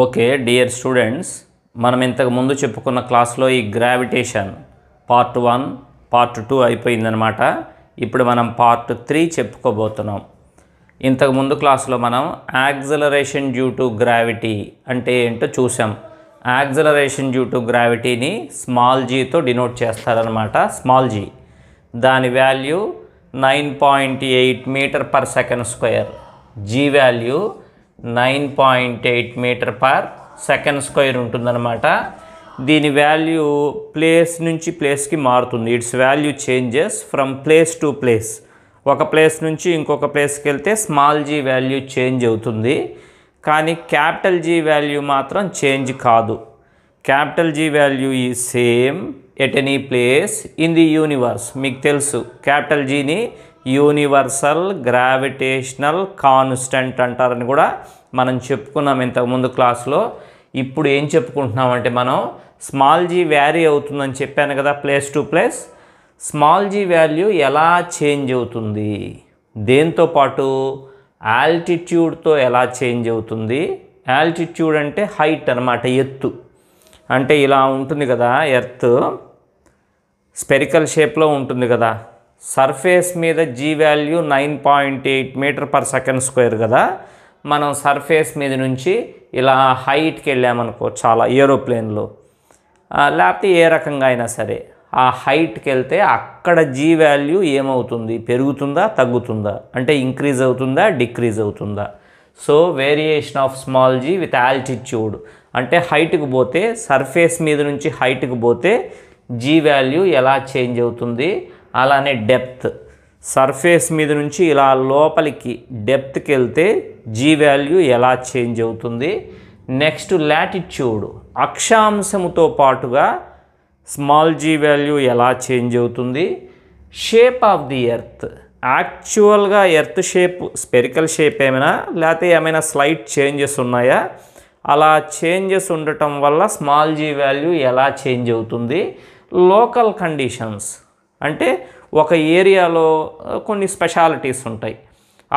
Okay dear students మనం ఇంతకు ముందు చెప్పుకున్న క్లాస్లో ఈ gravitation part one part two అయిపోయిందనమాట ఇప్పుడు మనం పార్ట్ త్రీ చెప్పుకోబోతున్నాం ఇంతకు ముందు క్లాస్లో మనం యాక్సలరేషన్ డ్యూ టు గ్రావిటీ అంటే ఏంటో చూసాం యాక్సలరేషన్ డ్యూ టు గ్రావిటీని స్మాల్ జీతో డినోట్ చేస్తారనమాట స్మాల్ జీ దాని value nine point eight meter per second square g value nine point eight meter per second square ఉంటుందన్నమాట దీని వాల్యూ ప్లేస్ నుంచి ప్లేస్కి మారుతుంది its value changes from place to place ఒక ప్లేస్ నుంచి ఇంకొక ప్లేస్కి వెళ్తే స్మాల్ జీ వాల్యూ చేంజ్ అవుతుంది కానీ క్యాపిటల్ జీ వాల్యూ మాత్రం చేంజ్ కాదు క్యాపిటల్ జీ వాల్యూ ఈ same at any place in the universe మీకు తెలుసు క్యాపిటల్ జీని యూనివర్సల్ గ్రావిటేషనల్ కాన్స్టెంట్ అంటారని కూడా మనం చెప్పుకున్నాం ఇంతకుముందు క్లాస్లో ఇప్పుడు ఏం చెప్పుకుంటున్నామంటే మనం స్మాల్ జీ వ్యారీ అవుతుందని చెప్పాను కదా place to place small G value ఎలా చేంజ్ అవుతుంది దేంతో పాటు ఆల్టిట్యూడ్తో ఎలా చేంజ్ అవుతుంది ఆల్టిట్యూడ్ అంటే హైట్ అనమాట ఎత్తు అంటే ఇలా ఉంటుంది కదా ఎర్త్ స్పెరికల్ షేప్లో ఉంటుంది కదా సర్ఫేస్ మీద G value nine point eight meter per second square కదా మనం సర్ఫేస్ మీద నుంచి ఇలా హైట్కి వెళ్ళామనుకో చాలా ఏరోప్లేన్లో లేకపోతే ఏ రకంగా అయినా సరే ఆ హైట్కి వెళ్తే అక్కడ జీ వాల్యూ ఏమవుతుంది పెరుగుతుందా తగ్గుతుందా అంటే ఇంక్రీజ్ అవుతుందా డిక్రీజ్ అవుతుందా so variation of small g with altitude అంటే హైట్కి పోతే సర్ఫేస్ మీద నుంచి హైట్కి పోతే జీ వాల్యూ ఎలా చేంజ్ అవుతుంది అలానే డెప్త్ సర్ఫేస్ మీద నుంచి ఇలా లోపలికి డెప్త్కి వెళ్తే జీ వాల్యూ ఎలా చేంజ్ అవుతుంది నెక్స్ట్ లాటిట్యూడ్ అక్షాంశముతో పాటుగా స్మాల్ జీ వాల్యూ ఎలా చేంజ్ అవుతుంది షేప్ ఆఫ్ ది ఎర్త్ యాక్చువల్గా ఎర్త్ షేప్ స్పెరికల్ షేప్ ఏమైనా లేకపోతే ఏమైనా స్లైట్ చేంజెస్ ఉన్నాయా అలా చేంజెస్ ఉండటం వల్ల స్మాల్ జీ వాల్యూ ఎలా చేంజ్ అవుతుంది లోకల్ కండిషన్స్ అంటే ఒక ఏరియాలో కొన్ని స్పెషాలిటీస్ ఉంటాయి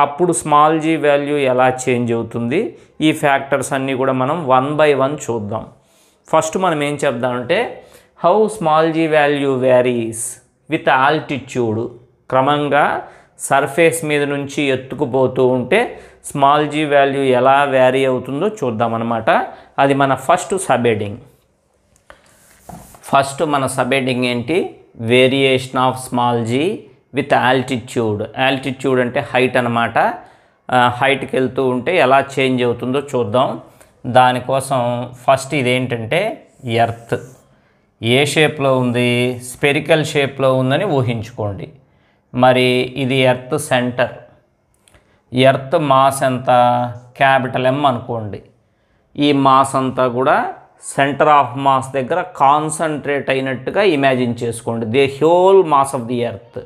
అప్పుడు స్మాల్ జీ వాల్యూ ఎలా చేంజ్ అవుతుంది ఈ ఫ్యాక్టర్స్ అన్నీ కూడా మనం వన్ బై వన్ చూద్దాం ఫస్ట్ మనం ఏం చెప్దామంటే how small G value varies with altitude క్రమంగా సర్ఫేస్ మీద నుంచి ఎత్తుకుపోతూ ఉంటే స్మాల్ జీ వాల్యూ ఎలా వ్యారీ అవుతుందో చూద్దామన్నమాట అది మన ఫస్ట్ సబెడింగ్ ఫస్ట్ మన సబెడింగ్ ఏంటి variation of small g with altitude altitude అంటే హైట్ అనమాట హైట్కి వెళ్తూ ఉంటే ఎలా చేంజ్ అవుతుందో చూద్దాం దానికోసం ఫస్ట్ ఇదేంటంటే ఎర్త్ ఏ షేప్లో ఉంది స్పెరికల్ షేప్లో ఉందని ఊహించుకోండి మరి ఇది ఎర్త్ సెంటర్ ఎర్త్ మాస్ ఎంత క్యాపిటల్ ఎం అనుకోండి ఈ మాస్ అంతా కూడా సెంటర్ ఆఫ్ మాస్ దగ్గర కాన్సన్ట్రేట్ అయినట్టుగా ఇమాజిన్ చేసుకోండి the whole mass of the earth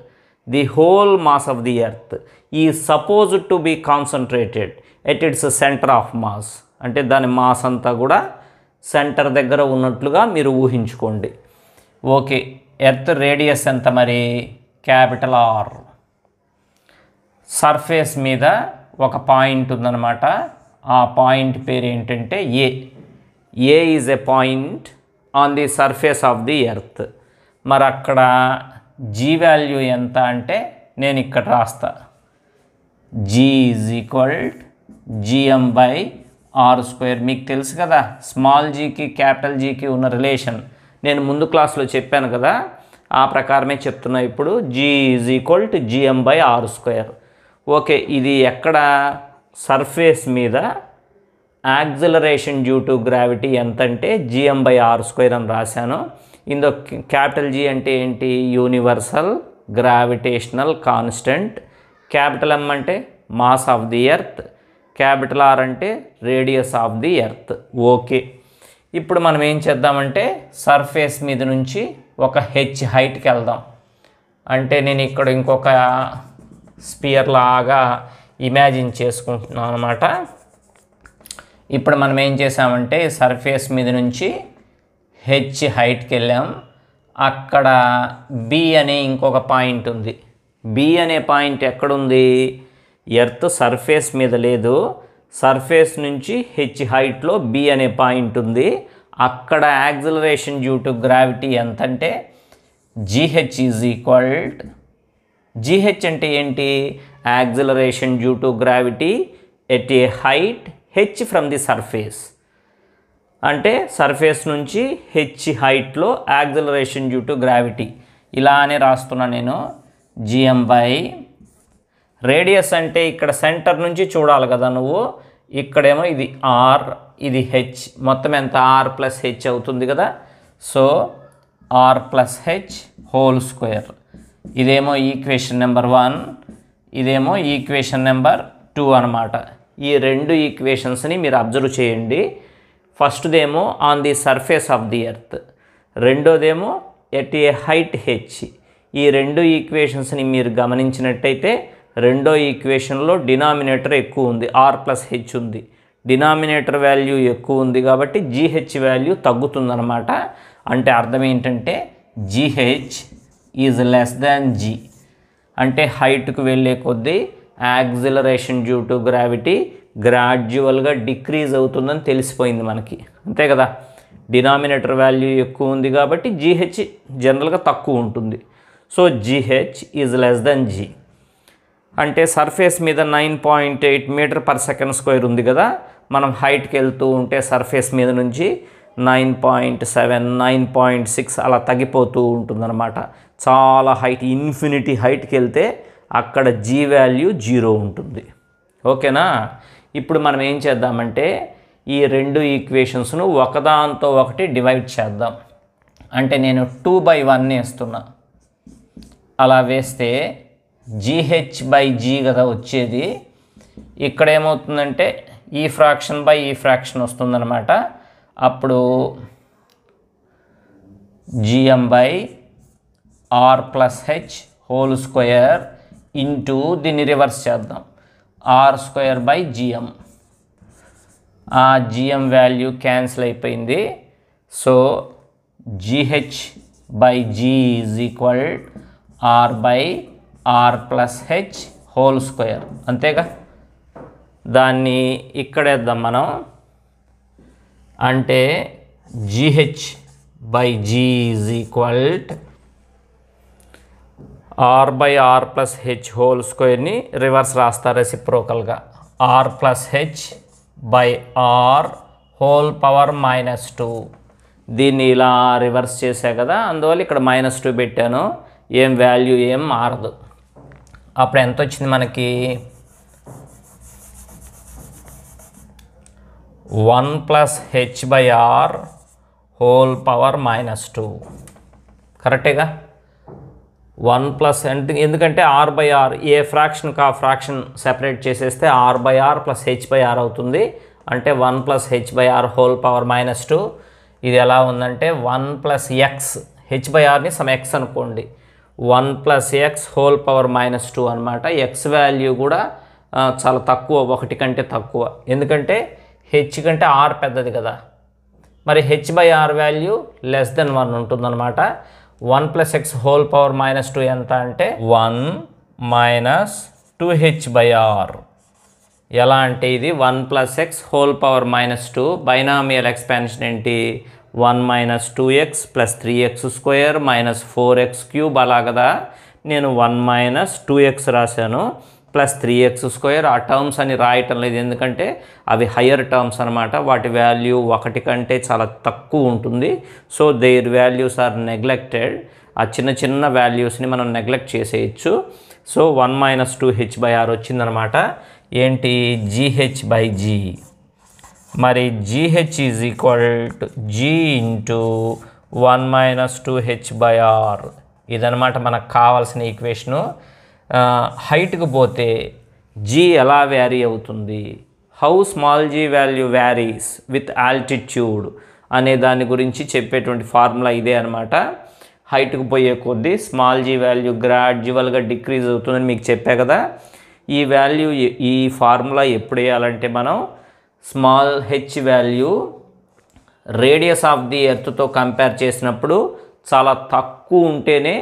the whole mass of the earth ఈ suppose to be concentrated at its centre of mass అంటే దాని మాస్ అంతా కూడా సెంటర్ దగ్గర ఉన్నట్లుగా మీరు ఊహించుకోండి ఓకే ఎర్త్ రేడియస్ ఎంత మరి క్యాపిటల్ ఆర్ సర్ఫేస్ మీద ఒక పాయింట్ ఉందన్నమాట ఆ పాయింట్ పేరు ఏంటంటే A A is a point on the surface of the earth మరి అక్కడ జీ వాల్యూ ఎంత అంటే నేను ఇక్కడ రాస్తా g is equal GM by R square మీకు తెలుసు కదా స్మాల్ జీకి క్యాపిటల్ జీకి ఉన్న రిలేషన్ నేను ముందు క్లాస్లో చెప్పాను కదా ఆ ప్రకారమే చెప్తున్నా ఇప్పుడు g is equal to GM by R square okay ఇది ఎక్కడ సర్ఫేస్ మీద యాక్సిలరేషన్ డ్యూ టు గ్రావిటీ ఎంత అంటే జిఎం బై ఆర్ స్క్వేర్ అని రాశాను ఇందులో క్యాపిటల్ జీ అంటే ఏంటి universal gravitational constant capital M అంటే mass of the earth capital R అంటే radius of the earth okay ఇప్పుడు మనం ఏం చేద్దామంటే సర్ఫేస్ మీద నుంచి ఒక హెచ్ హైట్కి వెళ్దాం అంటే నేను ఇక్కడ ఇంకొక స్పియర్ లాగా ఇమాజిన్ చేసుకుంటున్నాను అనమాట ఇప్పుడు మనం ఏం చేసామంటే సర్ఫేస్ మీద నుంచి హెచ్ హైట్కి వెళ్ళాం అక్కడ బి అనే ఇంకొక పాయింట్ ఉంది బి అనే పాయింట్ ఎక్కడుంది ఎర్త్ సర్ఫేస్ మీద లేదు సర్ఫేస్ నుంచి హెచ్ హైట్లో బి అనే పాయింట్ ఉంది అక్కడ యాక్సిలరేషన్ డ్యూ టు గ్రావిటీ ఎంత అంటే జీహెచ్ ఈజ్ ఈక్వల్ జీహెచ్ అంటే ఏంటి acceleration due to gravity at a height h from the surface అంటే సర్ఫేస్ నుంచి హెచ్ హైట్లో యాక్సలరేషన్ డ్యూ టు గ్రావిటీ ఇలానే రాస్తున్నా నేను జిఎం బై రేడియస్ అంటే ఇక్కడ సెంటర్ నుంచి చూడాలి కదా నువ్వు ఇక్కడేమో ఇది ఆర్ ఇది హెచ్ మొత్తం ఎంత ఆర్ ప్లస్ హెచ్ అవుతుంది కదా so R plus h whole square ఇదేమో ఈక్వేషన్ నెంబర్ వన్ ఇదేమో ఈక్వేషన్ నెంబర్ టూ అనమాట ఈ రెండు ఈక్వేషన్స్ని మీరు అబ్జర్వ్ చేయండి ఫస్ట్దేమో on the surface of the earth రెండోదేమో ఎట్ ఏ హైట్ హెచ్ ఈ రెండు ఈక్వేషన్స్ని మీరు గమనించినట్టయితే రెండో ఈక్వేషన్లో డినామినేటర్ ఎక్కువ ఉంది ఆర్ ప్లస్ హెచ్ ఉంది డినామినేటర్ వాల్యూ ఎక్కువ ఉంది కాబట్టి జీహెచ్ వాల్యూ తగ్గుతుందన్నమాట అంటే అర్థం ఏంటంటే gh is less than g అంటే హైట్కు వెళ్ళే కొద్దీ యాక్సిలరేషన్ డ్యూ టు గ్రావిటీ గ్రాడ్యువల్గా డిక్రీజ్ అవుతుందని తెలిసిపోయింది మనకి అంతే కదా డినామినేటర్ వాల్యూ ఎక్కువ ఉంది కాబట్టి జీహెచ్ జనరల్గా తక్కువ ఉంటుంది so gh is less than g అంటే సర్ఫేస్ మీద nine point eight meter per second square ఉంది కదా మనం హైట్కి వెళ్తూ ఉంటే సర్ఫేస్ మీద నుంచి nine point seven nine point six అలా తగ్గిపోతూ ఉంటుందన్నమాట చాలా హైట్ ఇన్ఫినిటీ హైట్కి వెళ్తే అక్కడ జీ వాల్యూ జీరో ఉంటుంది ఓకేనా ఇప్పుడు మనం ఏం చేద్దామంటే ఈ రెండు ఈక్వేషన్స్ను ఒకదాంతో ఒకటి డివైడ్ చేద్దాం అంటే నేను టూ బై వన్ వేస్తున్నా అలా వేస్తే జీహెచ్ బై జీ కదా వచ్చేది ఇక్కడ ఏమవుతుందంటే ఈ ఫ్రాక్షన్ బై ఈ ఫ్రాక్షన్ వస్తుందన్నమాట అప్పుడు GM by R plus h whole square into దీన్ని రివర్స్ చేద్దాం ఆర్ స్క్వేర్ బై జిఎం ఆ జిఎం వాల్యూ క్యాన్సిల్ అయిపోయింది so gh by G is equal R by R plus h whole square అంతేగా దాన్ని ఇక్కడేద్దాం మనం అంటే gh by G is equal R by R plus h whole స్క్వేర్ని reverse రాస్తారు రెసిప్రోకల్గా R plus h by R whole power minus two దీన్ని ఇలా రివర్స్ చేశా కదా అందువల్ల ఇక్కడ మైనస్ టూ పెట్టాను ఏం వాల్యూ ఏం మారదు అప్పుడు ఎంత వచ్చింది మనకి one plus h by R whole power minus two కరెక్టేగా వన్ ప్లస్ అంటే ఎందుకంటే ఆర్ బై ఆర్ ఏ ఫ్రాక్షన్కి ఆ ఫ్రాక్షన్ సెపరేట్ చేసేస్తే R by R plus h by R అవుతుంది అంటే one plus h by R whole power minus two ఇది ఎలా ఉందంటే one plus x h by R some x అనుకోండి one plus x whole power minus two అనమాట x value కూడా చాలా తక్కువ ఒకటి కంటే తక్కువ ఎందుకంటే హెచ్ కంటే ఆర్ పెద్దది కదా మరి h by R value less than one ఉంటుందన్నమాట one plus x whole power minus two ఎంత అంటే one minus two H by R ఎలా అంటే ఇది one plus x whole power minus two binomial expansion ఏంటి one minus two x plus three x square minus four x cube అలా కదా నేను one minus two x రాశాను plus three x square ఆ terms అని రాయటం లేదు ఎందుకంటే అవి హయ్యర్ టర్మ్స్ అనమాట వాటి వాల్యూ ఒకటి కంటే చాలా తక్కువ ఉంటుంది so their values are neglected ఆ చిన్న చిన్న వాల్యూస్ని మనం నెగ్లెక్ట్ చేసేయచ్చు so one minus two H by R వచ్చిందనమాట ఏంటి జీహెచ్ బై జీ మరి gh is equal to G into one minus two H by R ఇదనమాట మనకు కావాల్సిన ఈక్వేషను హైట్కి పోతే జీ ఎలా వ్యారీ అవుతుంది how small G value varies with altitude అనే దాని గురించి చెప్పేటువంటి ఫార్ములా ఇదే అనమాట హైట్కు పోయే కొద్దీ స్మాల్ జీ వాల్యూ గ్రాడ్యువల్గా డిక్రీజ్ అవుతుందని మీకు చెప్పా కదా ఈ వాల్యూ ఈ ఫార్ములా ఎప్పుడు వేయాలంటే మనం small h value radius of the ఎర్త్తో కంపేర్ చేసినప్పుడు చాలా తక్కువ ఉంటేనే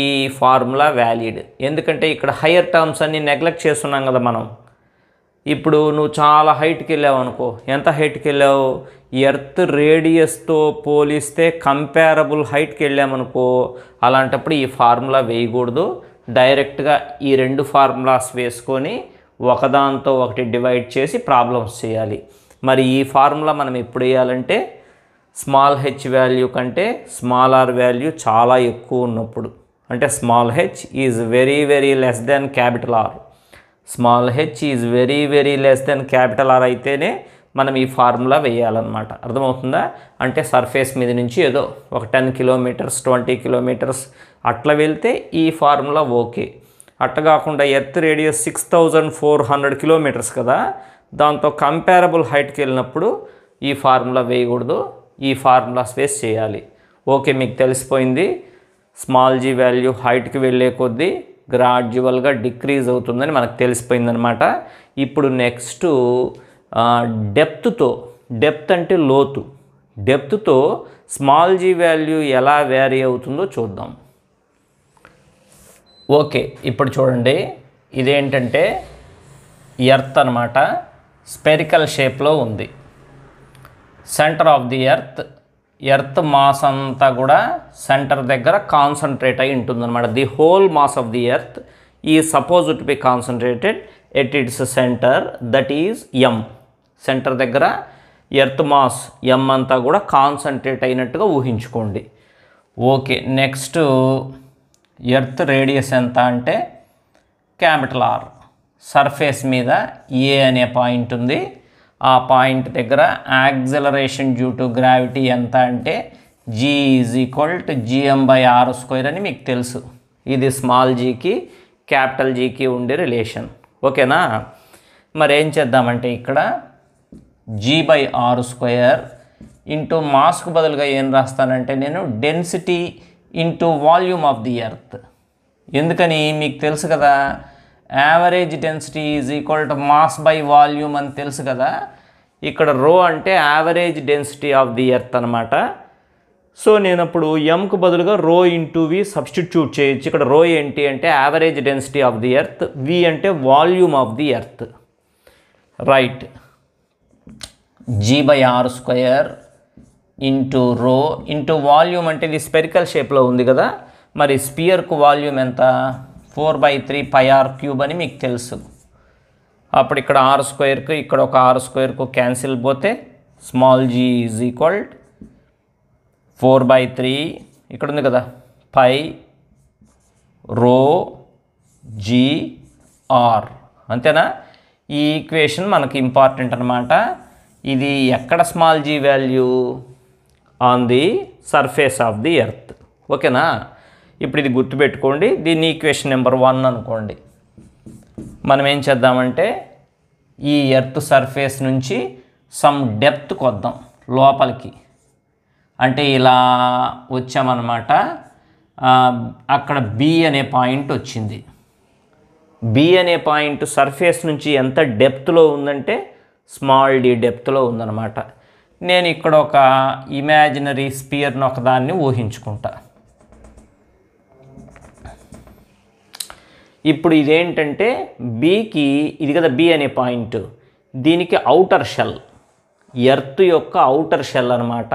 ఈ ఫార్ములా వ్యాలిడ్ ఎందుకంటే ఇక్కడ హయ్యర్ టర్మ్స్ అన్ని నెగ్లెక్ట్ చేస్తున్నాం కదా మనం ఇప్పుడు నువ్వు చాలా హైట్కి వెళ్ళావు అనుకో ఎంత హైట్కి వెళ్ళావు ఎర్త్ రేడియస్తో పోలిస్తే కంపారబుల్ హైట్కి వెళ్ళామనుకో అలాంటప్పుడు ఈ ఫార్ములా వేయకూడదు డైరెక్ట్గా ఈ రెండు ఫార్ములాస్ వేసుకొని ఒకదాంతో ఒకటి డివైడ్ చేసి ప్రాబ్లమ్స్ చేయాలి మరి ఈ ఫార్ములా మనం ఎప్పుడు వేయాలంటే స్మాల్ హెచ్ వాల్యూ కంటే స్మాల్ ఆర్ వాల్యూ చాలా ఎక్కువ ఉన్నప్పుడు అంటే small h is very very less than capital R small h is very very less than capital R అయితేనే మనం ఈ ఫార్ములా వేయాలన్నమాట అర్థమవుతుందా అంటే సర్ఫేస్ మీద నుంచి ఏదో ఒక టెన్ కిలోమీటర్స్ ట్వంటీ కిలోమీటర్స్ అట్లా వెళ్తే ఈ ఫార్ములా ఓకే అట్లా కాకుండా earth radius six thousand four hundred kilometres కదా దాంతో కంపారబుల్ హైట్కి వెళ్ళినప్పుడు ఈ ఫార్ములా వేయకూడదు ఈ ఫార్ములా స్పేస్ చేయాలి ఓకే మీకు తెలిసిపోయింది స్మాల్ జీ వాల్యూ హైట్కి వెళ్ళే కొద్దీ గ్రాడ్యువల్గా డిక్రీజ్ అవుతుందని మనకు తెలిసిపోయిందనమాట ఇప్పుడు నెక్స్ట్ డెప్త్తో డెప్త్ అంటే లోతు డెప్త్తో స్మాల్ జీ వాల్యూ ఎలా వ్యారీ అవుతుందో చూద్దాం ఓకే ఇప్పుడు చూడండి ఇదేంటంటే ఎర్త్ అనమాట స్పెరికల్ షేప్లో ఉంది centre of the earth earth mass అంతా కూడా సెంటర్ దగ్గర కాన్సన్ట్రేట్ అయి ఉంటుంది అనమాట the whole mass of the earth ఈ suppose to be concentrated at its centre that is M centre దగ్గర ఎర్త్ మాస్ ఎం అంతా కూడా కాన్సన్ట్రేట్ అయినట్టుగా ఊహించుకోండి ఓకే నెక్స్ట్ ఎర్త్ రేడియస్ ఎంత అంటే క్యాపిటల్ ఆర్ సర్ఫేస్ మీద ఏ అనే పాయింట్ ఉంది ఆ పాయింట్ దగ్గర యాక్సలరేషన్ డ్యూ టు గ్రావిటీ ఎంత అంటే g is equal to GM by R square అని మీకు తెలుసు ఇది స్మాల్ జీకి క్యాపిటల్ జీకి ఉండే రిలేషన్ ఓకేనా మరి ఏం చేద్దామంటే ఇక్కడ G by R square into మాస్కు బదులుగా ఏం రాస్తానంటే నేను density into volume of the earth ఎందుకని మీకు తెలుసు కదా average density is equal to mass by volume అని తెలుసు కదా ఇక్కడ రో అంటే average density of the earth అనమాట సో నేను అప్పుడు ఎంకు బదులుగా రో ఇంటూ వి సబ్స్టిట్యూట్ చేయొచ్చు ఇక్కడ రో ఏంటి అంటే average density of the earth V అంటే volume of the earth right G by R square into rho into volume అంటే ఇది స్పెరికల్ షేప్లో ఉంది కదా మరి స్పియర్కు వాల్యూమ్ ఎంత four by three pi R cube అని మీకు తెలుసు అప్పుడు ఇక్కడ ఆర్ స్క్వేర్కు ఇక్కడ ఒక ఆర్ స్క్వేర్కు క్యాన్సిల్ పోతే small g is equal four by three ఇక్కడ ఉంది కదా పై రో జీ ఆర్ అంతేనా ఈ ఈక్వేషన్ మనకి ఇంపార్టెంట్ అనమాట ఇది ఎక్కడ small G value on the surface of the earth ఓకేనా ఇప్పుడు ఇది గుర్తుపెట్టుకోండి దీన్ని ఈక్వేషన్ నెంబర్ వన్ అనుకోండి మనం ఏం చేద్దామంటే ఈ ఎర్త్ సర్ఫేస్ నుంచి సమ్ డెప్త్కి వద్దాం లోపలికి అంటే ఇలా వచ్చామన్నమాట అక్కడ బి అనే పాయింట్ వచ్చింది బి అనే పాయింట్ సర్ఫేస్ నుంచి ఎంత డెప్త్లో ఉందంటే స్మాల్ డి డెప్త్లో ఉందన్నమాట నేను ఇక్కడ ఒక ఇమాజినరీ స్పియర్ని ఒకదాన్ని ఊహించుకుంటా ఇప్పుడు ఇదేంటంటే బీకి ఇది కదా బీ అనే పాయింట్ దీనికి అవుటర్ షెల్ ఎర్త్ యొక్క అవుటర్ షెల్ అనమాట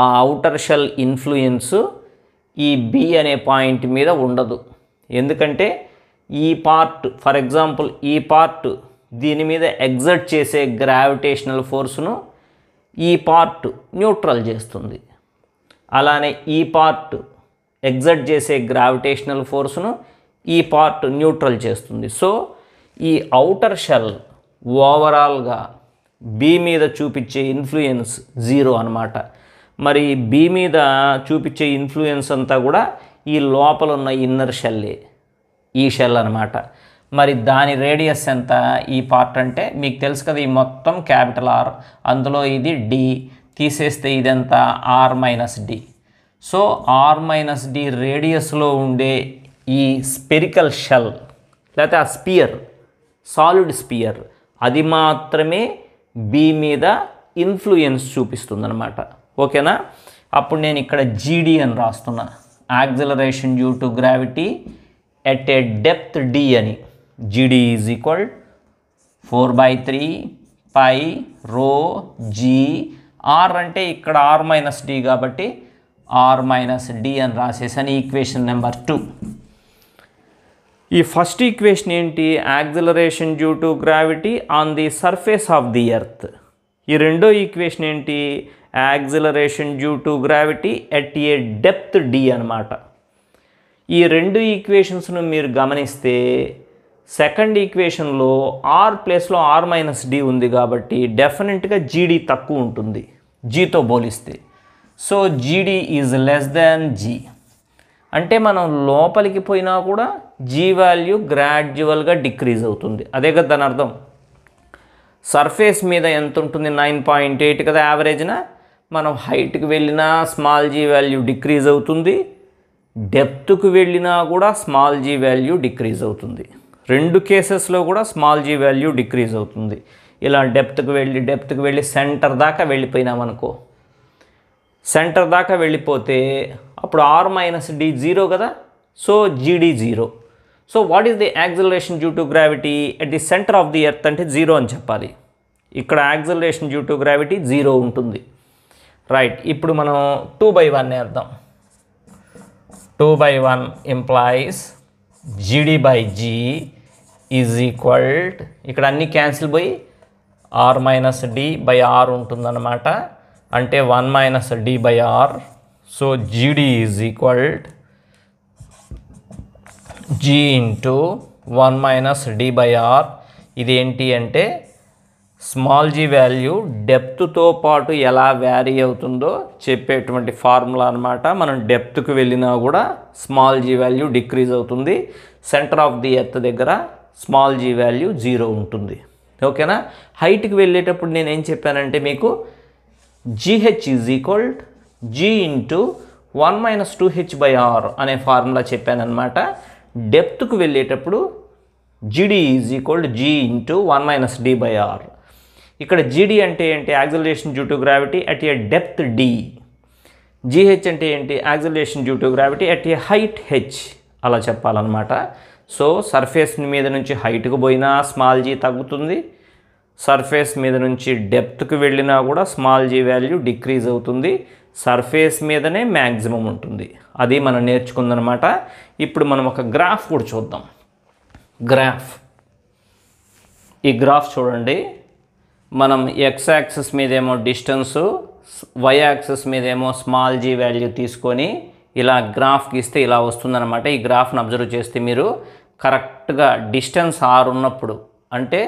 ఆ అవుటర్ షెల్ ఇన్ఫ్లుయెన్స్ ఈ బి అనే పాయింట్ మీద ఉండదు ఎందుకంటే ఈ పార్ట్ ఫర్ ఎగ్జాంపుల్ ఈ పార్ట్ దీని మీద ఎగ్జర్ట్ చేసే గ్రావిటేషనల్ ఫోర్స్ను ఈ పార్ట్ న్యూట్రల్ చేస్తుంది అలానే ఈ పార్ట్ ఎగ్జర్ట్ చేసే గ్రావిటేషనల్ ఫోర్స్ను ఈ పార్ట్ న్యూట్రల్ చేస్తుంది సో ఈ ఔటర్ షెల్ ఓవరాల్గా బి మీద చూపించే ఇన్ఫ్లుయెన్స్ జీరో అనమాట మరి బి మీద చూపించే ఇన్ఫ్లుయెన్స్ అంతా కూడా ఈ లోపల ఉన్న ఇన్నర్ షెల్లే ఈ షెల్ అనమాట మరి దాని రేడియస్ ఎంత ఈ పార్ట్ అంటే మీకు తెలుసు కదా ఈ మొత్తం క్యాపిటల్ ఆర్ అందులో ఇది డి తీసేస్తే ఇదంతా R minus d so R minus d రేడియస్లో ఉండే ఈ స్పెరికల్ షెల్ లేకపోతే ఆ స్పియర్ సాలిడ్ స్పియర్ అది మాత్రమే బి మీద ఇన్ఫ్లుయెన్స్ చూపిస్తుందన్నమాట ఓకేనా అప్పుడు నేను ఇక్కడ జీడి అని రాస్తున్నా acceleration due to gravity at A depth D అని జీడి is equal four by three పై రో జీ ఆర్ అంటే ఇక్కడ ఆర్ మైనస్ డి కాబట్టి ఆర్ మైనస్ డి అని రాసేసాను ఈక్వేషన్ నెంబర్ టూ ఈ ఫస్ట్ ఈక్వేషన్ ఏంటి acceleration due to gravity on the surface of the earth ఈ రెండో ఈక్వేషన్ ఏంటి acceleration due to gravity at A depth D అనమాట ఈ రెండు ఈక్వేషన్స్ను మీరు గమనిస్తే సెకండ్ ఈక్వేషన్లో ఆర్ ప్లేస్లో ఆర్ మైనస్ డి ఉంది కాబట్టి డెఫినెట్గా జీడీ తక్కువ ఉంటుంది జీతో పోలిస్తే సో జీడీ ఈజ్ లెస్ దాన్ జీ అంటే మనం లోపలికి పోయినా కూడా జీ వాల్యూ గ్రాడ్యువల్గా డిక్రీజ్ అవుతుంది అదే కదా దాని అర్థం సర్ఫేస్ మీద ఎంత ఉంటుంది నైన్ పాయింట్ ఎయిట్ కదా యావరేజ్న మనం హైట్కి వెళ్ళినా స్మాల్ జీ వాల్యూ డిక్రీజ్ అవుతుంది డెప్త్కు వెళ్ళినా కూడా స్మాల్ జీ వాల్యూ డిక్రీజ్ అవుతుంది రెండు కేసెస్లో కూడా స్మాల్ జీ వాల్యూ డిక్రీజ్ అవుతుంది ఇలా డెప్త్కి వెళ్ళి డెప్త్కి వెళ్ళి సెంటర్ దాకా వెళ్ళిపోయినామనుకో సెంటర్ దాకా వెళ్ళిపోతే అప్పుడు ఆర్ మైనస్ డి జీరో కదా so G D zero so what is the acceleration due to gravity at the centre of the earth అంటే జీరో అని చెప్పాలి ఇక్కడ acceleration due to gravity zero ఉంటుంది రైట్ ఇప్పుడు మనం టూ బై వన్ వేద్దాం two by one implies G D by G is equal ఇక్కడ అన్ని క్యాన్సిల్ పోయి R minus D by R ఉంటుందన్నమాట అంటే one minus D by R so జీడీ is equal to G into one minus D by R ఇదేంటి అంటే small G value డెప్త్తో పాటు ఎలా వ్యారీ అవుతుందో చెప్పేటువంటి ఫార్ములా అనమాట మనం డెప్త్కి వెళ్ళినా కూడా స్మాల్ జీ వాల్యూ డిక్రీజ్ అవుతుంది సెంటర్ ఆఫ్ ది ఎత్ దగ్గర స్మాల్ జీ వాల్యూ జీరో ఉంటుంది ఓకేనా హైట్కి వెళ్ళేటప్పుడు నేను ఏం చెప్పానంటే మీకు G H is equal G into one minus two H by R అనే ఫార్ములా చెప్పానమాట డెప్త్కు వెళ్ళేటప్పుడు G D is equal to G into one minus D by R ఇక్కడ జీడి అంటే ఏంటి acceleration due to gravity at a depth D G H అంటే ఏంటి acceleration due to gravity at a height H అలా చెప్పాలన్నమాట సో సర్ఫేస్ మీద నుంచి హైట్కు పోయినా స్మాల్ జీ తగ్గుతుంది సర్ఫేస్ మీద నుంచి డెప్త్కి వెళ్ళినా కూడా స్మాల్ జీ వాల్యూ డిక్రీజ్ అవుతుంది సర్ఫేస్ మీదనే మ్యాక్సిమం ఉంటుంది అది మనం నేర్చుకుందనమాట ఇప్పుడు మనం ఒక గ్రాఫ్ కూడా చూద్దాం గ్రాఫ్ ఈ గ్రాఫ్ చూడండి మనం ఎక్స్ యాక్సెస్ మీదేమో డిస్టెన్సు వై యాక్సెస్ మీదేమో స్మాల్ జీ వాల్యూ తీసుకొని ఇలా గ్రాఫ్ గీస్తే ఇలా వస్తుందన్నమాట ఈ గ్రాఫ్ను అబ్జర్వ్ చేస్తే మీరు కరెక్ట్గా డిస్టెన్స్ ఆరు ఉన్నప్పుడు అంటే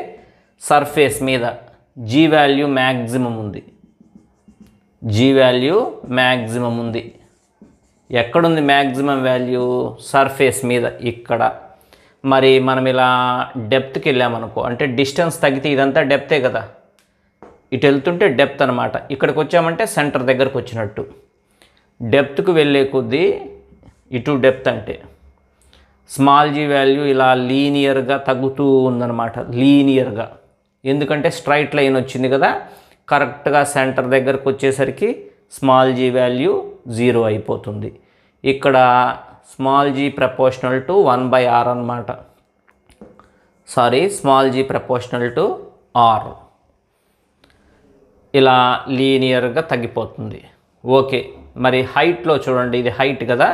సర్ఫేస్ మీద జీ వాల్యూ మ్యాక్సిమం ఉంది జీ వాల్యూ మ్యాక్సిమం ఉంది ఎక్కడుంది మ్యాక్సిమం వాల్యూ సర్ఫేస్ మీద ఇక్కడ మరి మనం ఇలా డెప్త్కి వెళ్ళామనుకో అంటే డిస్టెన్స్ తగ్గితే ఇదంతా డెప్తే కదా ఇటు వెళ్తుంటే డెప్త్ అనమాట ఇక్కడికి వచ్చామంటే సెంటర్ దగ్గరకు వచ్చినట్టు డెప్త్కు వెళ్ళే కొద్దీ ఇటు డెప్త్ అంటే స్మాల్ జీ వాల్యూ ఇలా లీనియర్గా తగ్గుతూ ఉందన్నమాట లీనియర్గా ఎందుకంటే స్ట్రైట్ లైన్ వచ్చింది కదా కరెక్ట్గా సెంటర్ దగ్గరకు వచ్చేసరికి స్మాల్ జీ వాల్యూ జీరో అయిపోతుంది ఇక్కడ small G proportional to one by R అనమాట sorry small G proportional to R ఇలా లీనియర్గా తగ్గిపోతుంది ఓకే మరి హైట్లో చూడండి ఇది హైట్ కదా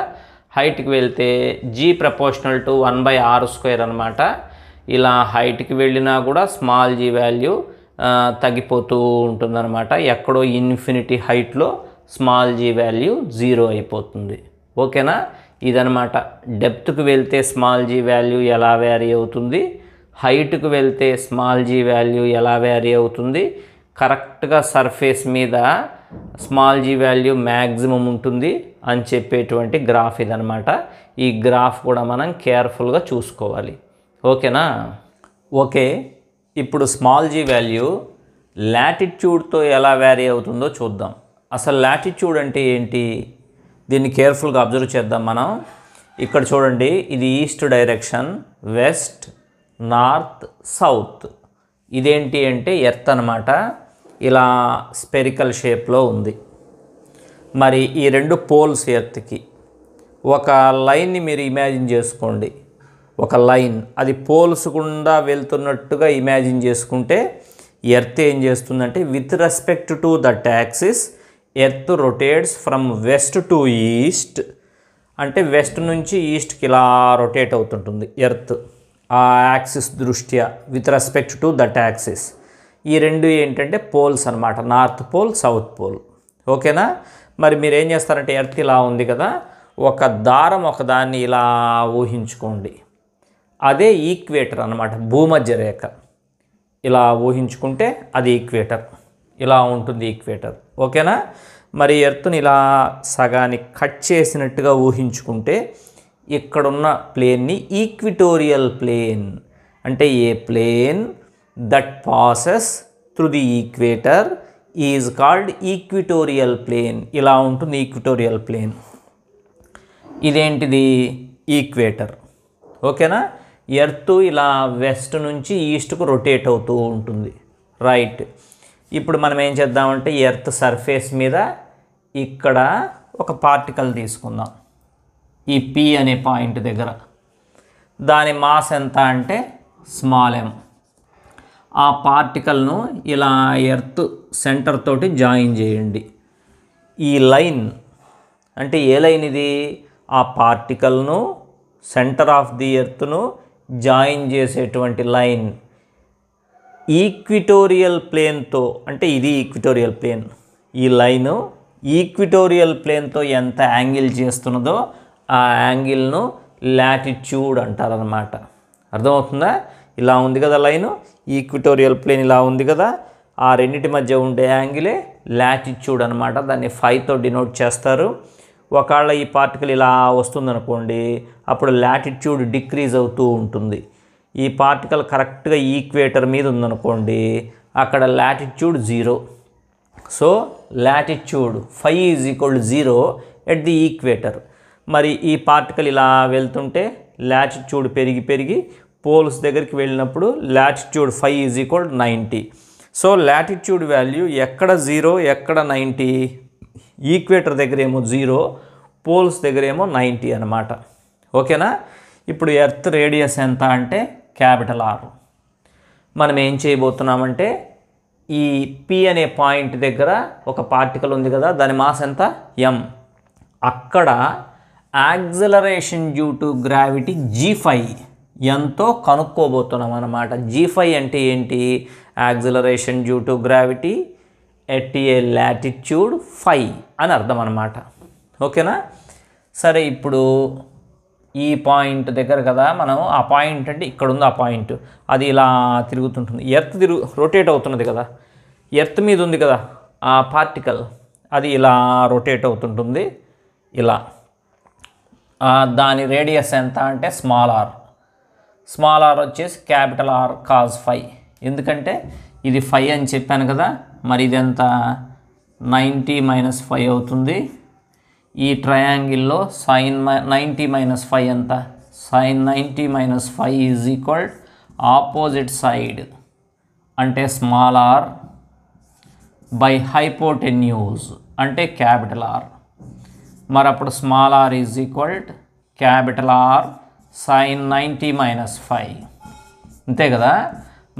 హైట్కి వెళ్తే G proportional to one by R square అనమాట ఇలా హైట్కి వెళ్ళినా కూడా స్మాల్ జీ వాల్యూ తగ్గిపోతూ ఉంటుందన్నమాట ఎక్కడో ఇన్ఫినిటీ హైట్లో స్మాల్ జీ వాల్యూ జీరో అయిపోతుంది ఓకేనా ఇదనమాట డెప్త్కి వెళ్తే స్మాల్ జీ వాల్యూ ఎలా వ్యారీ అవుతుంది హైట్కి వెళ్తే స్మాల్ జీ వాల్యూ ఎలా వ్యారీ అవుతుంది కరెక్ట్గా సర్ఫేస్ మీద స్మాల్ జీ వాల్యూ మ్యాక్సిమం ఉంటుంది అని చెప్పేటువంటి గ్రాఫ్ ఇదనమాట ఈ గ్రాఫ్ కూడా మనం కేర్ఫుల్గా చూసుకోవాలి ఓకేనా ఓకే ఇప్పుడు స్మాల్ జీ వాల్యూ లాటిట్యూడ్తో ఎలా వ్యారీ అవుతుందో చూద్దాం అసలు లాటిట్యూడ్ అంటే ఏంటి దీన్ని కేర్ఫుల్గా అబ్జర్వ్ చేద్దాం మనం ఇక్కడ చూడండి ఇది east direction west north south ఇదేంటి అంటే ఎర్త్ అనమాట ఇలా స్పెరికల్ షేప్లో ఉంది మరి ఈ రెండు పోల్స్ ఎర్త్కి ఒక లైన్ని మీరు ఇమాజిన్ చేసుకోండి ఒక లైన్ అది పోల్చకుండా వెళ్తున్నట్టుగా ఇమాజిన్ చేసుకుంటే ఎర్త్ ఏం చేస్తుందంటే with respect to the axis earth rotates from west to east అంటే వెస్ట్ నుంచి ఈస్ట్కి ఇలా రొటేట్ అవుతుంటుంది ఎర్త్ ఆ యాక్సిస్ దృష్ట్యా with respect to the axis ఈ రెండు ఏంటంటే పోల్స్ అనమాట నార్త్ పోల్ సౌత్ పోల్ ఓకేనా మరి మీరు ఏం చేస్తారంటే ఎర్త్ ఇలా ఉంది కదా ఒక దారం ఒకదాన్ని ఇలా ఊహించుకోండి అదే ఈక్వేటర్ అనమాట భూమధ్య రేఖ ఇలా ఊహించుకుంటే అది ఈక్వేటర్ ఇలా ఉంటుంది ఈక్వేటర్ ఓకేనా మరి ఎర్త్ని ఇలా సగానికి కట్ చేసినట్టుగా ఊహించుకుంటే ఇక్కడున్న ప్లేన్ని ఈక్విటోరియల్ ప్లేన్ అంటే a plane that passes through the equator is called equatorial plane ఇలా ఉంటుంది ఈక్విటోరియల్ ప్లేన్ ఇదేంటిది ఈక్వేటర్ ఓకేనా ఎర్త్ ఇలా వెస్ట్ నుంచి ఈస్ట్కు రొటేట్ అవుతూ ఉంటుంది రైట్ ఇప్పుడు మనం ఏం చేద్దామంటే ఎర్త్ సర్ఫేస్ మీద ఇక్కడ ఒక పార్టికల్ తీసుకుందాం ఈ పి అనే పాయింట్ దగ్గర దాని మాస్ ఎంత అంటే స్మాల్ ఎం ఆ పార్టికల్ను ఇలా ఎర్త్ సెంటర్ తోటి జాయిన్ చేయండి ఈ లైన్ అంటే ఏ లైన్ ఇది ఆ పార్టికల్ను సెంటర్ ఆఫ్ ది ఎర్త్ను జాయిన్ చేసేటువంటి లైన్ ఈక్విటోరియల్ ప్లేన్తో అంటే ఇది ఈక్విటోరియల్ ప్లేన్ ఈ లైను ఈక్విటోరియల్ ప్లేన్తో ఎంత యాంగిల్ చేస్తున్నదో ఆ యాంగిల్ను లాటిట్యూడ్ అంటారనమాట అర్థమవుతుందా ఇలా ఉంది కదా లైను ఈక్విటోరియల్ ప్లేన్ ఇలా ఉంది కదా ఆ రెండింటి మధ్య ఉండే యాంగిలే లాటిట్యూడ్ అనమాట దాన్ని ఫైవ్తో డినోట్ చేస్తారు ఒకవేళ ఈ పార్టికల్ ఇలా వస్తుందనుకోండి అప్పుడు లాటిట్యూడ్ డిక్రీజ్ అవుతూ ఉంటుంది ఈ పార్టికల్ కరెక్ట్గా ఈక్వేటర్ మీద ఉందనుకోండి అక్కడ latitude zero so latitude phi is equal to zero at the equator మరి ఈ పార్టికల్ ఇలా వెళ్తుంటే లాటిట్యూడ్ పెరిగి పెరిగి పోల్స్ దగ్గరికి వెళ్ళినప్పుడు latitude phi is equal to ninety so latitude value ఎక్కడ జీరో ఎక్కడ నైంటీ ఈక్వేటర్ దగ్గరేమో జీరో పోల్స్ దగ్గరేమో నైంటీ అనమాట ఓకేనా ఇప్పుడు ఎర్త్ రేడియస్ ఎంత అంటే క్యాపిటల్ ఆర్ మనం ఏం చేయబోతున్నామంటే ఈ పి అనే పాయింట్ దగ్గర ఒక పార్టికల్ ఉంది కదా దాని మాస్ ఎంత ఎం అక్కడ acceleration due to gravity G phi ఎంతో కనుక్కోబోతున్నాం అనమాట జీ ఫైవ్ అంటే ఏంటి acceleration due to gravity at a latitude phi అని అర్థం అనమాట ఓకేనా సరే ఇప్పుడు ఈ పాయింట్ దగ్గర కదా మనం ఆ పాయింట్ అంటే ఇక్కడ ఉంది ఆ పాయింట్ అది ఇలా తిరుగుతుంటుంది ఎర్త్ తిరుగు రొటేట్ అవుతున్నది కదా ఎర్త్ మీద ఉంది కదా ఆ పార్టికల్ అది ఇలా రొటేట్ అవుతుంటుంది ఇలా దాని రేడియస్ ఎంత అంటే స్మాల్ ఆర్ స్మాల్ ఆర్ వచ్చేసి క్యాపిటల్ ఆర్ కాజ్ ఫైవ్ ఎందుకంటే ఇది ఫైవ్ అని చెప్పాను కదా మరి ఇదంతా నైంటీ మైనస్ ఫైవ్ అవుతుంది ఈ ట్రయాంగిల్లో సైన్ నైంటీ మైనస్ ఫైవ్ ఎంత sine ninety minus phi is equal opposite side అంటే స్మాల్ ఆర్ బై హైపోటెన్యూస్ అంటే క్యాపిటల్ ఆర్ మరి అప్పుడు small R is equal capital R sine ninety minus phi అంతే కదా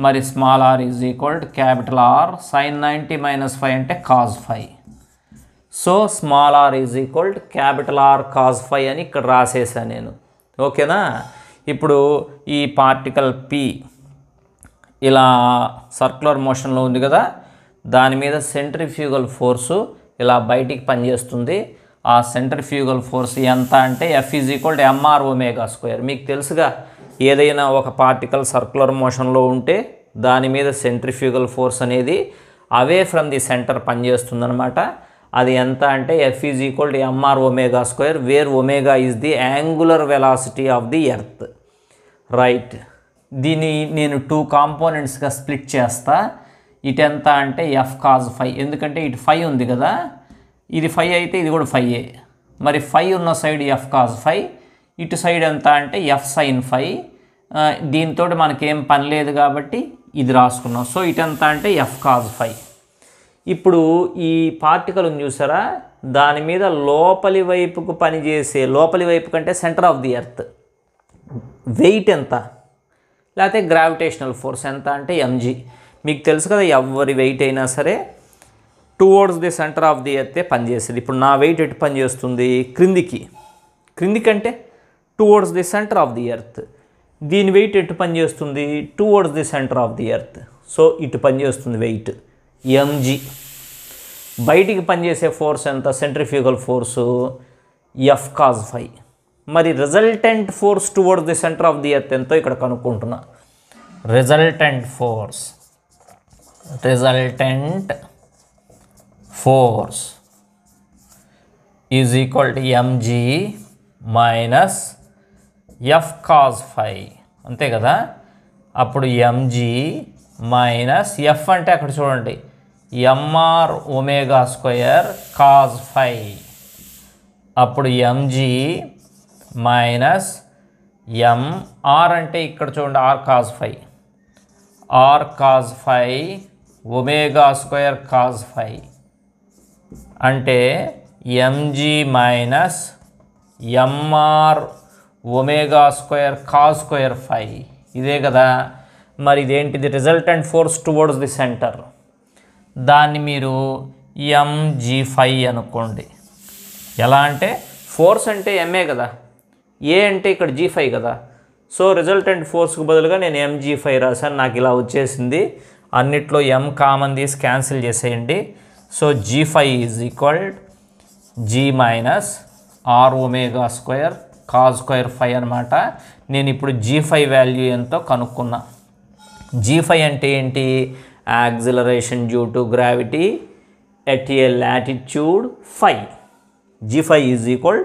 మరి small R is equal capital R sine ninety minus phi అంటే cos phi so small R is equal to capital R cos phi అని ఇక్కడ రాసేసాను నేను ఓకేనా ఇప్పుడు ఈ పార్టికల్ పి ఇలా సర్క్యులర్ మోషన్లో ఉంది కదా దాని మీద సెంట్రిఫ్యూగల్ ఫోర్సు ఇలా బయటికి పనిచేస్తుంది ఆ సెంట్రిఫ్యూగల్ ఫోర్స్ ఎంత అంటే F is equal to M R omega square మీకు తెలుసుగా ఏదైనా ఒక పార్టికల్ సర్క్యులర్ మోషన్లో ఉంటే దాని మీద సెంట్రిఫ్యూగల్ ఫోర్స్ అనేది అవే ఫ్రమ్ ది సెంటర్ పనిచేస్తుందనమాట అది ఎంత అంటే F is equal to M R omega square where omega is the angular velocity of the earth right దీన్ని నేను టూ కాంపోనెంట్స్గా స్ప్లిట్ చేస్తా ఇటు ఎంత అంటే ఎఫ్ కాజ్ ఫైవ్ ఎందుకంటే ఇటు ఫైవ్ ఉంది కదా ఇది ఫైవ్ అయితే ఇది కూడా ఫైవ్ మరి ఫైవ్ ఉన్న సైడ్ ఎఫ్ కాజ్ ఫైవ్ ఇటు సైడ్ ఎంత అంటే ఎఫ్ సైన్ ఫైవ్ దీంతో మనకేం పని లేదు కాబట్టి ఇది రాసుకున్నాం సో ఇటెంత అంటే ఎఫ్ కాజ్ ఫైవ్ ఇప్పుడు ఈ పార్టికల్ ఉంది చూసారా దాని మీద లోపలి వైపుకు పనిచేసే లోపలి వైపు కంటే centre of the earth weight ఎంత లేకపోతే గ్రావిటేషనల్ ఫోర్స్ ఎంత అంటే ఎంజీ మీకు తెలుసు కదా ఎవరి వెయిట్ అయినా సరే towards the centre of the ఎర్తే పనిచేసేది ఇప్పుడు నా వెయిట్ ఎటు పనిచేస్తుంది క్రిందికి అంటే towards the centre of the earth దీని వెయిట్ ఎటు పనిచేస్తుంది towards the centre of the earth so ఇటు పనిచేస్తుంది వెయిట్ ఎంజీ బయటికి పనిచేసే ఫోర్స్ ఎంత centrifugal force F cos phi మరి resultant force towards the centre of the earth ఎంతో ఇక్కడ కనుక్కుంటున్నా resultant force resultant force is equal to M G minus F cos phi అంతే కదా అప్పుడు ఎంజీ మైనస్ ఎఫ్ అంటే అక్కడ చూడండి M R omega square cos phi అప్పుడు ఎంజీ మైనస్ ఎంఆర్ అంటే ఇక్కడ చూడండి R cos phi R cos phi omega square cos phi అంటే M G minus M R omega square cos square phi ఇదే కదా మరి ఇదేంటిది resultant force towards the centre దాన్ని మీరు ఎంజీ ఫైవ్ అనుకోండి ఎలా అంటే ఫోర్స్ అంటే ఎంఏ కదా ఏ అంటే ఇక్కడ జీ ఫైవ్ కదా సో రిజల్ట్ అండ్ ఫోర్స్కు బదులుగా నేను ఎంజీ ఫైవ్ రాశాను నాకు ఇలా వచ్చేసింది అన్నిట్లో ఎం కామన్ తీసి క్యాన్సిల్ చేసేయండి so G phi is equal G minus R omega square cos square phi అనమాట నేను ఇప్పుడు జీ ఫైవ్ వాల్యూ ఎంతో కనుక్కున్నా జీ ఫైవ్ అంటే ఏంటి acceleration due to gravity at a latitude phi G phi is equal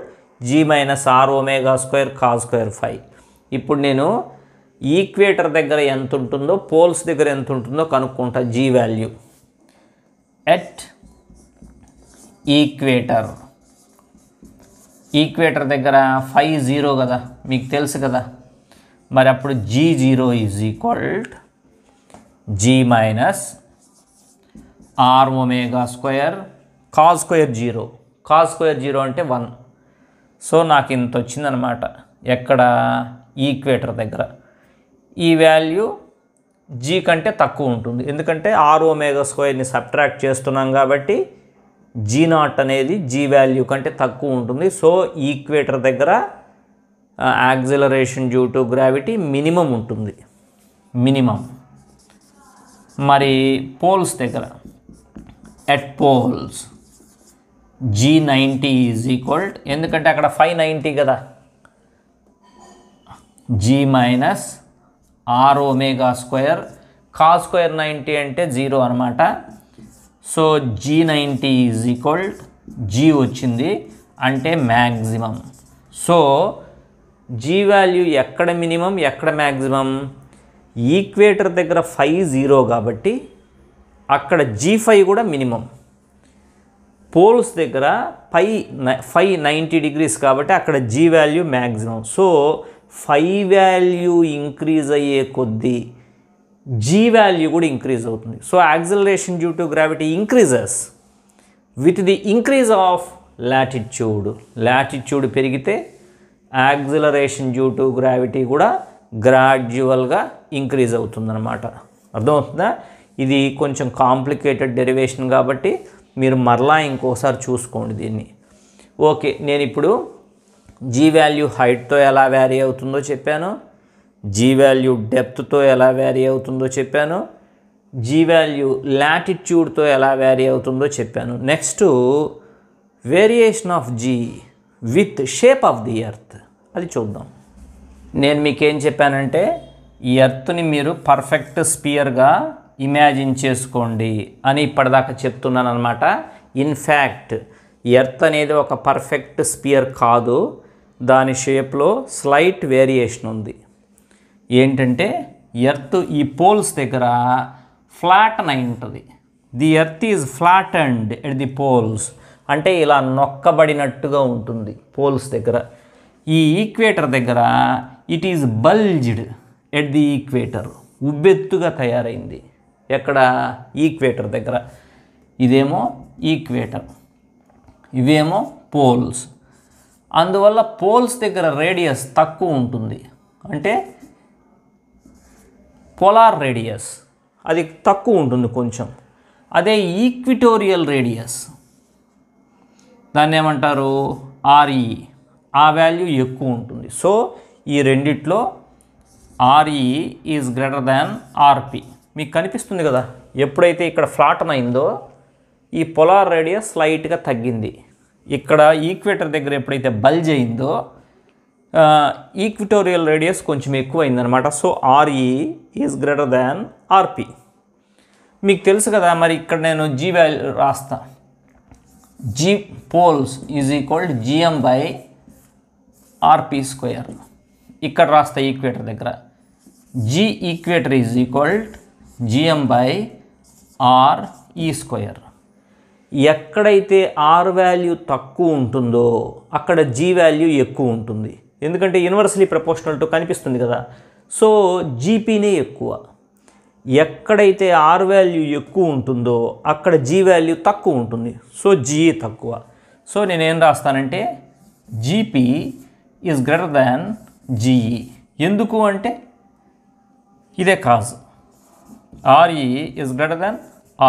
G minus R omega square cos square phi ఇప్పుడు నేను equator దగ్గర ఎంత ఉంటుందో పోల్స్ దగ్గర ఎంత ఉంటుందో కనుక్కుంటా G value at equator equator దగ్గర ఫైవ్ జీరో కదా మీకు తెలుసు కదా మరి అప్పుడు G zero is equal G minus R omega square cos square zero cos square zero అంటే వన్ సో నాకు ఇంత వచ్చిందనమాట ఎక్కడ ఈక్వేటర్ దగ్గర ఈ వాల్యూ జీ కంటే తక్కువ ఉంటుంది ఎందుకంటే ఆర్ ఒమేగా స్క్వేర్ని సబ్ట్రాక్ట్ చేస్తున్నాం కాబట్టి జీ నాట్ అనేది జీ వాల్యూ కంటే తక్కువ ఉంటుంది సో ఈక్వేటర్ దగ్గర acceleration due to gravity minimum ఉంటుంది మినిమం మరి పోల్స్ దగ్గర at poles G ninety is equal ఎందుకంటే అక్కడ ఫైవ్ నైంటీ కదా G minus R omega square cos square ninety అంటే జీరో అనమాట so G ninety is equal G వచ్చింది అంటే మ్యాక్సిమం సో జీ వాల్యూ ఎక్కడ మినిమం ఎక్కడ మ్యాక్సిమం ఈక్వేటర్ దగ్గర ఫైవ్ జీరో కాబట్టి అక్కడ జీ ఫైవ్ కూడా మినిమం పోల్స్ దగ్గర పై ఫైవ్ నైంటీ డిగ్రీస్ కాబట్టి అక్కడ G value maximum so phi value increase అయ్యే కొద్దీ జీ వాల్యూ కూడా ఇంక్రీజ్ అవుతుంది so acceleration due to gravity increases with the increase of latitude latitude పెరిగితే యాక్సిలరేషన్ డ్యూ టు గ్రావిటీ కూడా గ్రాడ్యువల్గా ఇంక్రీజ్ అవుతుందన్నమాట అర్థమవుతుందా ఇది కొంచెం కాంప్లికేటెడ్ డెరివేషన్ కాబట్టి మీరు మరలా ఇంకోసారి చూసుకోండి దీన్ని ఓకే నేను ఇప్పుడు జీ వాల్యూ హైట్తో ఎలా వ్యారీ అవుతుందో చెప్పాను జీ వాల్యూ డెప్త్తో ఎలా వ్యారీ అవుతుందో చెప్పాను జీ వాల్యూ లాటిట్యూడ్తో ఎలా వ్యారీ అవుతుందో చెప్పాను next variation of G with shape of the earth అది చూద్దాం నేను మీకేం చెప్పానంటే ఈ ఎర్త్ని మీరు పర్ఫెక్ట్ స్పియర్గా ఇమాజిన్ చేసుకోండి అని ఇప్పటిదాకా చెప్తున్నాను అనమాట ఇన్ఫ్యాక్ట్ ఎర్త్ అనేది ఒక పర్ఫెక్ట్ స్పియర్ కాదు దాని షేప్లో స్లైట్ వేరియేషన్ ఉంది ఏంటంటే ఎర్త్ ఈ పోల్స్ దగ్గర ఫ్లాట్ అని ఉంటుంది the earth is flat and at the poles అంటే ఇలా నొక్కబడినట్టుగా ఉంటుంది పోల్స్ దగ్గర ఈ ఈక్వేటర్ దగ్గర it is bulged at the equator ఉబ్బెత్తుగా తయారైంది ఎక్కడ ఈక్వేటర్ దగ్గర ఇదేమో ఈక్వేటర్ ఇవేమో పోల్స్ అందువల్ల పోల్స్ దగ్గర రేడియస్ తక్కువ ఉంటుంది అంటే పోలార్ రేడియస్ అది తక్కువ ఉంటుంది కొంచెం అదే ఈక్విటోరియల్ రేడియస్ దాన్ని ఏమంటారు ఆర్ఈ ఆ వాల్యూ ఎక్కువ ఉంటుంది సో ఈ రెండిట్లో R E is greater than R P మీకు కనిపిస్తుంది కదా ఎప్పుడైతే ఇక్కడ ఫ్లాటన్ అయిందో ఈ పొలార్ రేడియస్ లైట్గా తగ్గింది ఇక్కడ ఈక్వేటర్ దగ్గర ఎప్పుడైతే బల్జ్ అయిందో ఈక్విటోరియల్ రేడియస్ కొంచెం ఎక్కువైందనమాట so R E is greater than R P మీకు తెలుసు కదా మరి ఇక్కడ నేను జీ వాల్యూ రాస్తా G poles is equal GM by R P square ఇక్కడ రాస్తా ఈక్వేటర్ దగ్గర G equator is equal GM by R E square ఎక్కడైతే ఆర్ వాల్యూ తక్కువ ఉంటుందో అక్కడ జీ వాల్యూ ఎక్కువ ఉంటుంది ఎందుకంటే యూనివర్సలీ ప్రపోర్షనల్ టు కనిపిస్తుంది కదా సో జీపీనే ఎక్కువ ఎక్కడైతే ఆర్ వాల్యూ ఎక్కువ ఉంటుందో అక్కడ జీ వాల్యూ తక్కువ ఉంటుంది సో జీ తక్కువ సో నేనేం రాస్తానంటే G P is greater than G E ఎందుకు అంటే ఇదే cause R E is greater than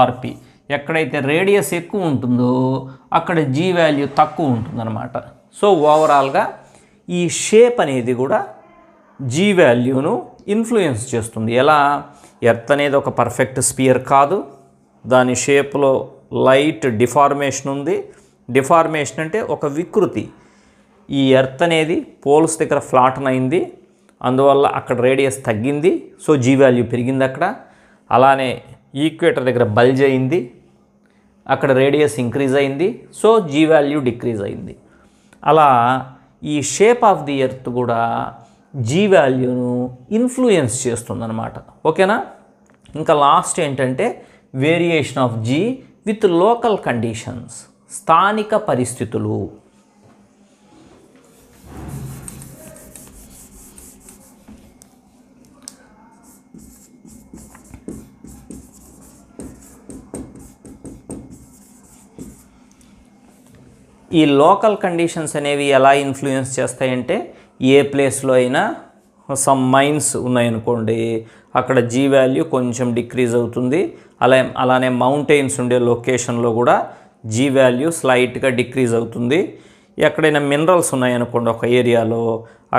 R P ఎక్కడైతే రేడియస్ ఎక్కువ ఉంటుందో అక్కడ జీ వాల్యూ తక్కువ ఉంటుందన్నమాట సో ఓవరాల్గా ఈ షేప్ అనేది కూడా జీ వాల్యూను ఇన్ఫ్లుయెన్స్ చేస్తుంది ఎలా ఎర్త్ అనేది ఒక పర్ఫెక్ట్ స్పియర్ కాదు దాని షేప్లో లైట్ డిఫార్మేషన్ ఉంది డిఫార్మేషన్ అంటే ఒక వికృతి ఈ ఎర్త్ అనేది పోల్స్ దగ్గర ఫ్లాట్న్ అయింది అందువల్ల అక్కడ రేడియస్ తగ్గింది సో జీ వాల్యూ పెరిగింది అక్కడ అలానే ఈక్వేటర్ దగ్గర బల్జ్ అయింది అక్కడ రేడియస్ ఇంక్రీజ్ అయింది సో జీ వాల్యూ డిక్రీజ్ అయింది అలా ఈ షేప్ ఆఫ్ ది ఎర్త్ కూడా జీ వాల్యూను ఇన్ఫ్లుయెన్స్ చేస్తుందన్నమాట ఓకేనా ఇంకా లాస్ట్ ఏంటంటే variation of G with local conditions స్థానిక పరిస్థితులు ఈ లోకల్ కండిషన్స్ అనేవి ఎలా ఇన్ఫ్లుయెన్స్ చేస్తాయంటే ఏ ప్లేస్లో అయినా సమ్ మైన్స్ ఉన్నాయనుకోండి అక్కడ జీ వాల్యూ కొంచెం డిక్రీజ్ అవుతుంది అలా అలానే మౌంటైన్స్ ఉండే లొకేషన్లో కూడా జీ వాల్యూ స్లైట్గా డిక్రీజ్ అవుతుంది ఎక్కడైనా మినరల్స్ ఉన్నాయనుకోండి ఒక ఏరియాలో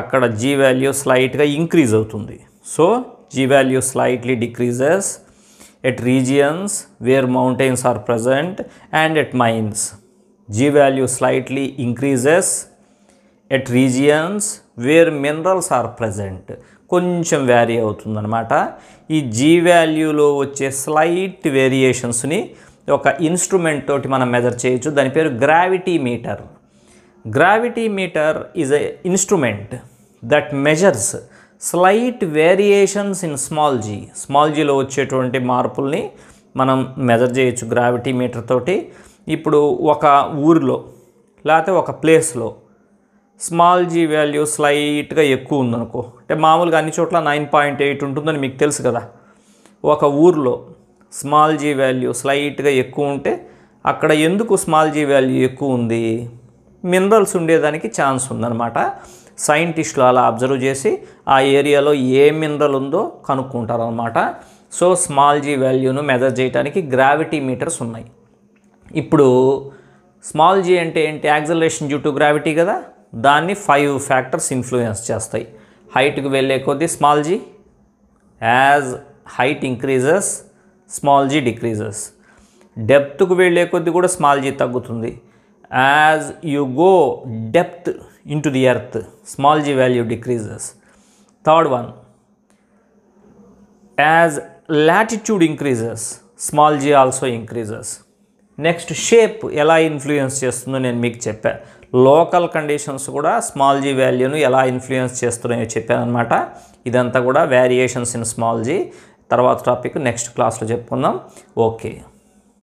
అక్కడ జీ వాల్యూ స్లైట్గా ఇంక్రీజ్ అవుతుంది so G value slightly decreases at regions where mountains are present and at mines G value slightly increases at regions where minerals are present. కొంచెం vary అవుతుందన్నమాట ఈ జీ వాల్యూలో వచ్చే స్లైట్ వేరియేషన్స్ని ఒక ఇన్స్ట్రుమెంట్ తోటి మనం measure చేయొచ్చు దాని పేరు gravity meter gravity meter is a instrument that measures slight variations in small G small జీలో వచ్చేటువంటి మార్పుల్ని మనం మెజర్ చేయొచ్చు గ్రావిటీ మీటర్ తోటి ఇప్పుడు ఒక ఊరిలో లేకపోతే ఒక ప్లేస్లో స్మాల్ జీ వాల్యూ స్లైట్గా ఎక్కువ ఉందనుకో అంటే మామూలుగా అన్ని చోట్ల నైన్ పాయింట్ ఎయిట్ ఉంటుందని మీకు తెలుసు కదా ఒక ఊర్లో స్మాల్ జీ వాల్యూ స్లైట్గా ఎక్కువ ఉంటే అక్కడ ఎందుకు స్మాల్ జీ వాల్యూ ఎక్కువ ఉంది మినరల్స్ ఉండేదానికి ఛాన్స్ ఉందన్నమాట సైంటిస్టులు అలా అబ్జర్వ్ చేసి ఆ ఏరియాలో ఏ మినరల్ ఉందో కనుక్కుంటారు అనమాట సో స్మాల్ జీ వాల్యూను మెజర్ చేయడానికి గ్రావిటీ మీటర్స్ ఉన్నాయి ఇప్పుడు స్మాల్ జీ అంటే ఏంటి యాక్సలేషన్ డ్యూ టు గ్రావిటీ కదా దాన్ని ఫైవ్ ఫ్యాక్టర్స్ ఇన్ఫ్లుయెన్స్ చేస్తాయి హైట్కి వెళ్ళే కొద్దీ small g as height increases small g decreases డెప్త్కు వెళ్ళే కొద్దీ కూడా స్మాల్ జీ తగ్గుతుంది as you go depth in the earth small G value decreases third one as latitude increases small g also increases next shape ఎలా influence చేస్తుందో నేను మీకు చెప్పాను లోకల్ కండిషన్స్ కూడా స్మాల్ జీ వాల్యూను ఎలా ఇన్ఫ్లుయెన్స్ చేస్తున్నాయో చెప్పాను అనమాట ఇదంతా కూడా వేరియేషన్స్ ఇన్ స్మాల్ జీ తర్వాత టాపిక్ నెక్స్ట్ క్లాస్లో చెప్పుకుందాం ఓకే